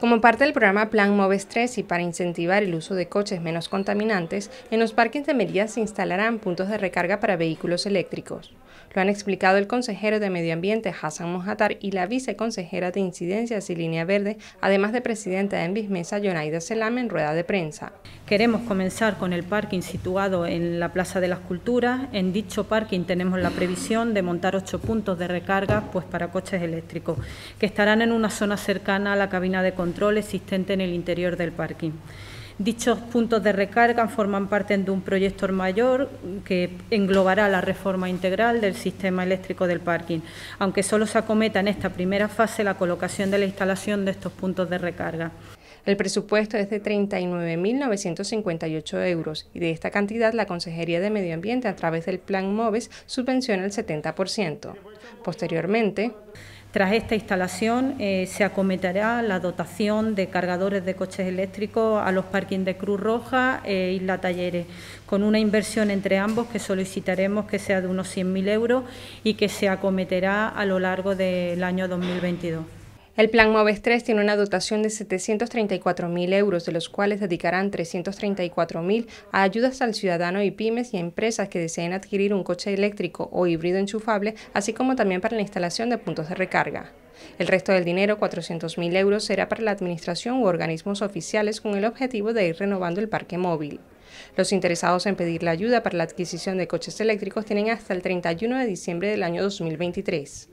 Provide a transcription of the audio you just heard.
Como parte del programa Plan Moves 3 y para incentivar el uso de coches menos contaminantes, en los parques de Mérida se instalarán puntos de recarga para vehículos eléctricos. Lo han explicado el consejero de Medio Ambiente Hassan Mojatar y la viceconsejera de Incidencias y Línea Verde, además de presidenta de Envismesa Yonaida Selam en rueda de prensa. Queremos comenzar con el parking situado en la Plaza de las Culturas. En dicho parking tenemos la previsión de montar ocho puntos de recarga pues, para coches eléctricos, que estarán en una zona cercana a la cabina de control existente en el interior del parking. Dichos puntos de recarga forman parte de un proyecto mayor que englobará la reforma integral del sistema eléctrico del parking, aunque solo se acometa en esta primera fase la colocación de la instalación de estos puntos de recarga. El presupuesto es de 39.958 euros y de esta cantidad la Consejería de Medio Ambiente a través del Plan MOVES subvenciona el 70%. Posteriormente, tras esta instalación, eh, se acometerá la dotación de cargadores de coches eléctricos a los parkings de Cruz Roja e Isla Talleres, con una inversión entre ambos que solicitaremos que sea de unos 100.000 euros y que se acometerá a lo largo del año 2022. El plan Moves 3 tiene una dotación de 734.000 euros, de los cuales dedicarán 334.000 a ayudas al ciudadano y pymes y empresas que deseen adquirir un coche eléctrico o híbrido enchufable, así como también para la instalación de puntos de recarga. El resto del dinero, 400.000 euros, será para la administración u organismos oficiales con el objetivo de ir renovando el parque móvil. Los interesados en pedir la ayuda para la adquisición de coches eléctricos tienen hasta el 31 de diciembre del año 2023.